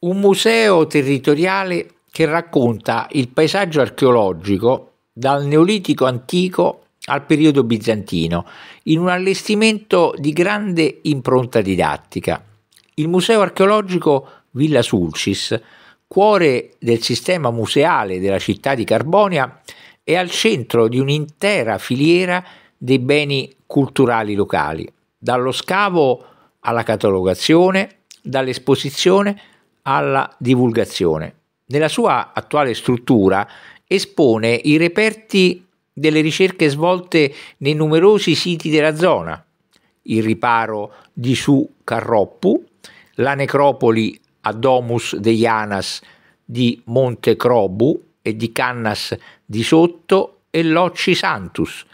un museo territoriale che racconta il paesaggio archeologico dal Neolitico antico al periodo bizantino, in un allestimento di grande impronta didattica. Il museo archeologico Villa Sulcis, cuore del sistema museale della città di Carbonia, è al centro di un'intera filiera dei beni culturali locali, dallo scavo alla catalogazione, dall'esposizione alla divulgazione. Nella sua attuale struttura espone i reperti delle ricerche svolte nei numerosi siti della zona, il riparo di Su Carroppu, la necropoli a Domus de Ianas di Monte Crobu e di Cannas di Sotto e Locci Santus,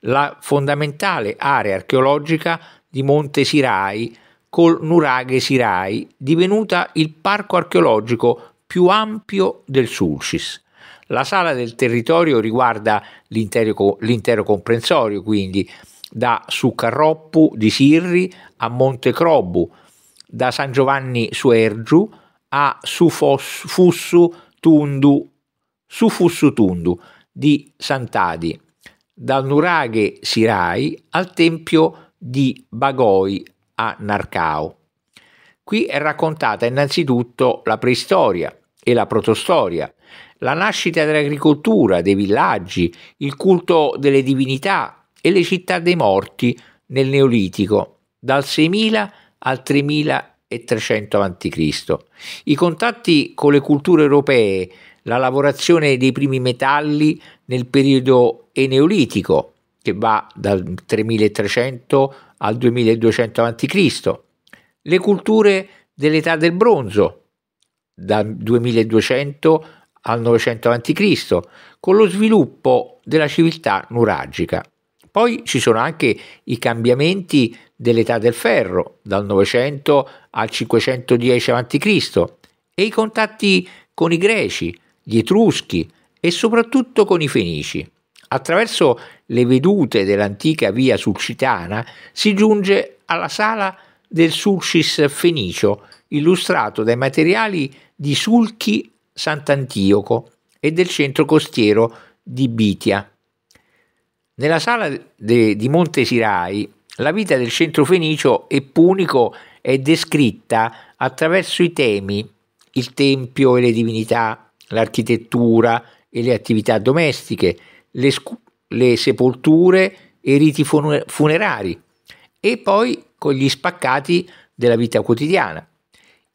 la fondamentale area archeologica di Monte Sirai col Nuraghe Sirai, divenuta il parco archeologico più ampio del Sulcis. La sala del territorio riguarda l'intero, l'intero comprensorio, quindi da Succarroppu di Sirri a Monte Crobu, da San Giovanni Suergiu a Sufos, Fussu Tundu, Sufussu Tundu di Santadi, dal Nuraghe Sirai al tempio di Bagoi a Narcao. Qui è raccontata innanzitutto la preistoria e la protostoria, la nascita dell'agricoltura, dei villaggi, il culto delle divinità e le città dei morti nel Neolitico, dal 6000 al 3300 a.C. I contatti con le culture europee, la lavorazione dei primi metalli nel periodo eneolitico, che va dal 3300 al 2200 a.C., le culture dell'età del bronzo, dal 2200 al 900 a.C., con lo sviluppo della civiltà nuragica. Poi ci sono anche i cambiamenti dell'età del ferro, dal 900 al 510 a.C., e i contatti con i greci, gli etruschi e soprattutto con i fenici. Attraverso le vedute dell'antica via Sulcitana si giunge alla sala del Sulcis Fenicio, illustrato dai materiali di Sulchi Sant'Antioco e del centro costiero di Bitia. Nella sala de, di Monte Sirai la vita del centro fenicio e punico è descritta attraverso i temi, il tempio e le divinità, l'architettura e le attività domestiche, le, scu- le sepolture e i riti funerari e poi con gli spaccati della vita quotidiana.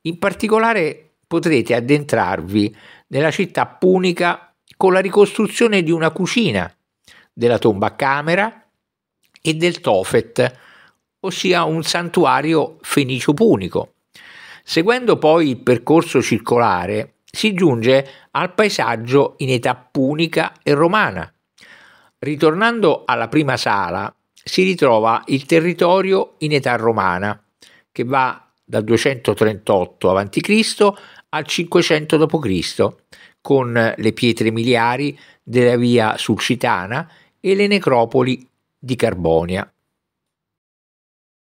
In particolare potrete addentrarvi nella città punica con la ricostruzione di una cucina, della tomba a camera e del Tofet, ossia un santuario fenicio-punico. Seguendo poi il percorso circolare si giunge al paesaggio in età punica e romana, Ritornando alla prima sala, si ritrova il territorio in età romana, che va dal 238 a.C. al 500 d.C., con le pietre miliari della via Sulcitana e le necropoli di Carbonia.